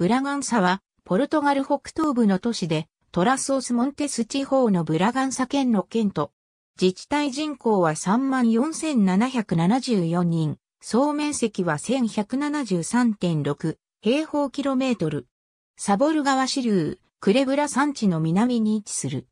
ブラガンサは、ポルトガル北東部の都市で、トラソース・モンテス地方のブラガンサ県の県と、自治体人口は34,774人、総面積は1173.6平方キロメートル。サボル川支流、クレブラ山地の南に位置する。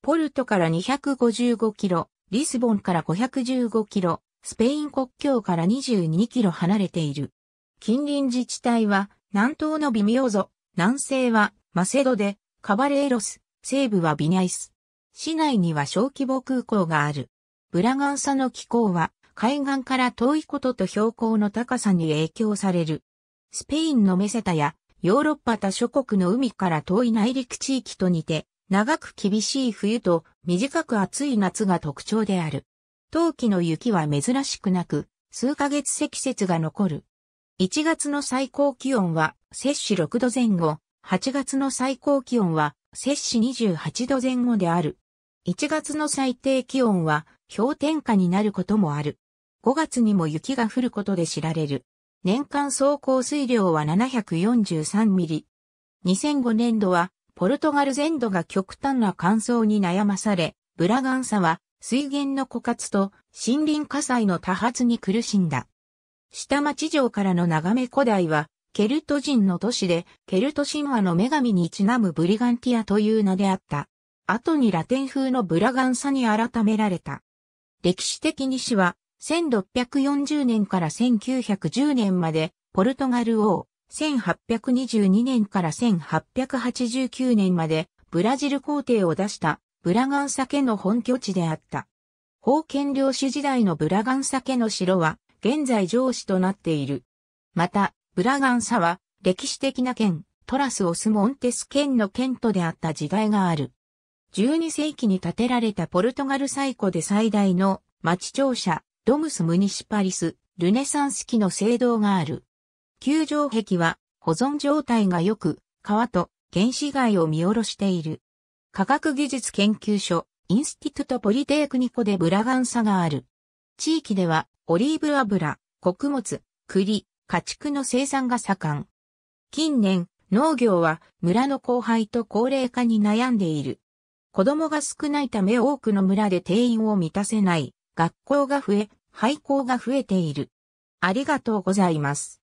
ポルトから255キロ、リスボンから515キロ、スペイン国境から22キロ離れている。近隣自治体は、南東のビミオゾ、南西はマセドで、カバレーロス、西部はビニャイス。市内には小規模空港がある。ブラガンサの気候は海岸から遠いことと標高の高さに影響される。スペインのメセタやヨーロッパ他諸国の海から遠い内陸地域と似て、長く厳しい冬と短く暑い夏が特徴である。冬季の雪は珍しくなく、数ヶ月積雪が残る。1月の最高気温は摂氏6度前後、8月の最高気温は摂氏28度前後である。1月の最低気温は氷点下になることもある。5月にも雪が降ることで知られる。年間総降水量は743ミリ。2005年度はポルトガル全土が極端な乾燥に悩まされ、ブラガンサは水源の枯渇と森林火災の多発に苦しんだ。下町城からの眺め古代は、ケルト人の都市で、ケルト神話の女神にちなむブリガンティアという名であった。後にラテン風のブラガンサに改められた。歴史的に市は、1640年から1910年まで、ポルトガル王、1822年から1889年まで、ブラジル皇帝を出した、ブラガンサ家の本拠地であった。封建領主時代のブラガンサ家の城は、現在上司となっている。また、ブラガンサは、歴史的な県、トラスオスモンテス県の県都であった時代がある。12世紀に建てられたポルトガル最古で最大の町庁舎、ドムス・ムニシパリス、ルネサンス期の聖堂がある。球状壁は保存状態が良く、川と原子街を見下ろしている。科学技術研究所、インスティトトポリテークニコでブラガンサがある。地域ではオリーブ油、穀物、栗、家畜の生産が盛ん。近年、農業は村の荒廃と高齢化に悩んでいる。子供が少ないため多くの村で定員を満たせない、学校が増え、廃校が増えている。ありがとうございます。